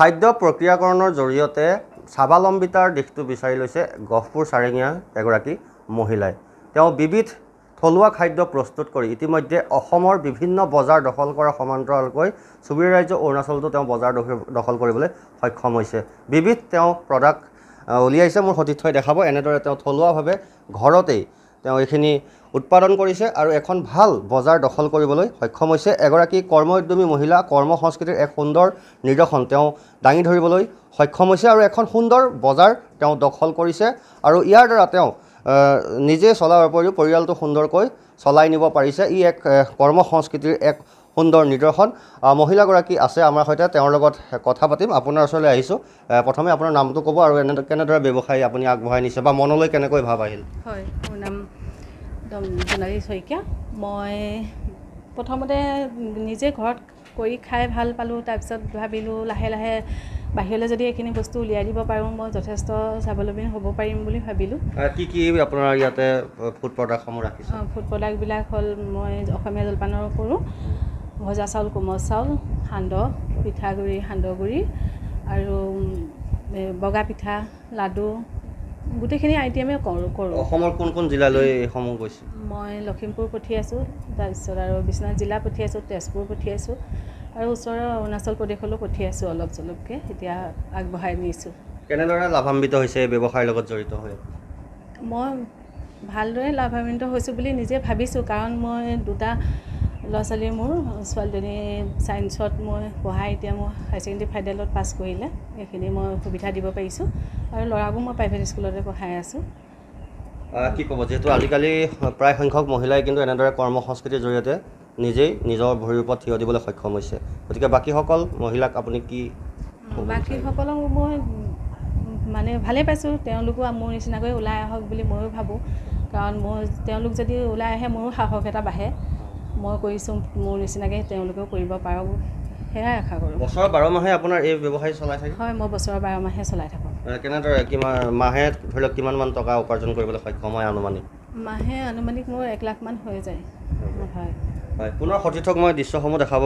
খাদ্য প্ৰক্ৰিয়াকৰণৰ জৰিয়তে স্বাৱলম্বিতাৰ দিশটো বিচাৰি লৈছে গহপুৰ চাৰেঙীয়া এগৰাকী মহিলাই তেওঁ বিবিধ থলুৱা খাদ্য প্ৰস্তুত কৰি ইতিমধ্যে অসমৰ বিভিন্ন বজাৰ দখল কৰা সমান্তৰালকৈ চুবুৰীয়া ৰাজ্য অৰুণাচলতো তেওঁ বজাৰ দখল কৰিবলৈ সক্ষম হৈছে বিবিধ তেওঁ প্ৰডাক্ট উলিয়াইছে মোৰ সতীৰ্থই দেখাব এনেদৰে তেওঁ থলুৱাভাৱে ঘৰতেই তেওঁ এইখিনি উৎপাদন কৰিছে আৰু এখন ভাল বজাৰ দখল কৰিবলৈ সক্ষম হৈছে এগৰাকী কৰ্ম উদ্যমী মহিলা কৰ্ম সংস্কৃতিৰ এক সুন্দৰ নিদৰ্শন তেওঁ দাঙি ধৰিবলৈ সক্ষম হৈছে আৰু এখন সুন্দৰ বজাৰ তেওঁ দখল কৰিছে আৰু ইয়াৰ দ্বাৰা তেওঁ নিজে চলাৰ উপৰিও পৰিয়ালটো সুন্দৰকৈ চলাই নিব পাৰিছে ই এক কৰ্ম সংস্কৃতিৰ এক সুন্দৰ নিদৰ্শন মহিলাগৰাকী আছে আমাৰ সৈতে তেওঁৰ লগত কথা পাতিম আপোনাৰ ওচৰলৈ আহিছোঁ প্ৰথমে আপোনাৰ নামটো ক'ব আৰু এনে কেনেদৰে ব্যৱসায় আপুনি আগবঢ়াই নিছে বা মনলৈ কেনেকৈ ভাৱ আহিল হয় মোৰ নাম একদম জোনালী শইকীয়া মই প্ৰথমতে নিজে ঘৰত কৰি খাই ভাল পালোঁ তাৰপিছত ভাবিলোঁ লাহে লাহে বাহিৰলৈ যদি এইখিনি বস্তু উলিয়াই দিব পাৰোঁ মই যথেষ্ট স্বাৱলম্বী হ'ব পাৰিম বুলি ভাবিলোঁ কি কি আপোনাৰ ইয়াতে ফুড প্ৰডাক্টসমূহ ৰাখিছোঁ অঁ ফুড প্ৰডাক্টবিলাক হ'ল মই অসমীয়া জলপানৰ কৰোঁ ভজা চাউল কোমল চাউল সান্দহ পিঠাগুড়ি সান্দহগুড়ি আৰু বগা পিঠা লাডু গোটেইখিনি আই টি এমে কৰোঁ কৰোঁ অসমৰ কোন কোন জিলালৈ এইসমূহ গৈছে মই লখিমপুৰ পঠিয়াইছোঁ তাৰপিছত আৰু বিশ্বনাথ জিলা পঠিয়াইছোঁ তেজপুৰ পঠিয়াইছোঁ আৰু ওচৰৰ অৰুণাচল প্ৰদেশলৈ পঠিয়াইছোঁ অলপ চলপকৈ এতিয়া আগবঢ়াই নিছোঁ কেনেদৰে লাভান্বিত হৈছে ব্যৱসায়ৰ লগত জড়িত হৈ মই ভালদৰে লাভান্বিত হৈছোঁ বুলি নিজে ভাবিছোঁ কাৰণ মই দুটা ল'ৰা ছোৱালী মোৰ ছোৱালীজনী ছায়েন্সত মই পঢ়াই এতিয়া মোৰ হায়াৰ ছেকেণ্ডেৰী ফাইনেলত পাছ কৰিলে এইখিনি মই সুবিধা দিব পাৰিছোঁ আৰু ল'ৰাবোৰ মই প্ৰাইভেট স্কুলতে পঢ়াই আছোঁ কি ক'ব যিহেতু আজিকালি প্ৰায় সংখ্যক মহিলাই কিন্তু এনেদৰে কৰ্ম সংস্কৃতিৰ জৰিয়তে নিজেই নিজৰ ভৰিৰ ওপৰত থিয় দিবলৈ সক্ষম হৈছে গতিকে বাকীসকল মহিলাক আপুনি কি বাকীসকলক মই মানে ভালেই পাইছোঁ তেওঁলোকো মোৰ নিচিনাকৈ ওলাই আহক বুলি ময়ো ভাবোঁ কাৰণ মই তেওঁলোক যদি ওলাই আহে মোৰো সাহস এটা বাঢ়ে মই কৰিছোঁ মোৰ নিচিনাকৈ তেওঁলোকেও কৰিব পাৰোঁ সেয়াই আশা কৰোঁ বছৰৰ বাৰ মাহে আপোনাৰ এই ব্যৱসায় চলাই থাকে হয় মই বছৰৰ বাৰ মাহে চলাই থাকোঁ কেনেদৰে কিমান মাহে ধৰি লওক কিমানমান টকা উপাৰ্জন কৰিবলৈ সক্ষম হয় আনুমানিক মাহে আনুমানিক মোৰ এক লাখমান হৈ যায় হয় পুনৰ সতীৰ্থক মই দৃশ্যসমূহ দেখাব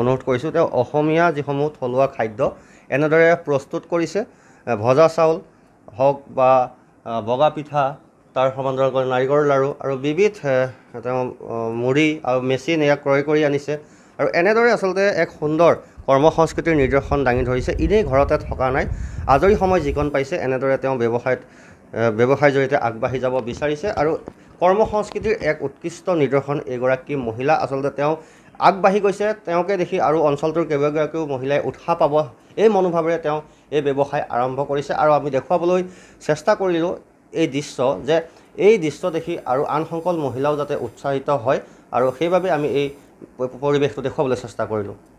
অনুৰোধ কৰিছোঁ তেওঁ অসমীয়া যিসমূহ থলুৱা খাদ্য এনেদৰে প্ৰস্তুত কৰিছে ভজা চাউল হওক বা বগা পিঠা তাৰ সমান্তৰালকৈ নাৰিকলৰ লাড়ু আৰু বিবিধ তেওঁ মুড়ি আৰু মেচিন এয়া ক্ৰয় কৰি আনিছে আৰু এনেদৰে আচলতে এক সুন্দৰ কৰ্ম সংস্কৃতিৰ নিদৰ্শন দাঙি ধৰিছে এনেই ঘৰতে থকা নাই আজৰি সময় যিকণ পাইছে এনেদৰে তেওঁ ব্যৱসায়ত ব্যৱসায়ৰ জৰিয়তে আগবাঢ়ি যাব বিচাৰিছে আৰু কৰ্ম সংস্কৃতিৰ এক উৎকৃষ্ট নিদৰ্শন এগৰাকী মহিলা আচলতে তেওঁ আগবাঢ়ি গৈছে তেওঁকে দেখি আৰু অঞ্চলটোৰ কেইবাগৰাকীও মহিলাই উৎসাহ পাব এই মনোভাৱেৰে তেওঁ এই ব্যৱসায় আৰম্ভ কৰিছে আৰু আমি দেখুৱাবলৈ চেষ্টা কৰিলোঁ এই দৃশ্য যে এই দৃশ্য দেখি আৰু আনসকল মহিলাও যাতে উৎসাহিত হয় আৰু সেইবাবে আমি এই পৰিৱেশটো দেখুৱাবলৈ চেষ্টা কৰিলোঁ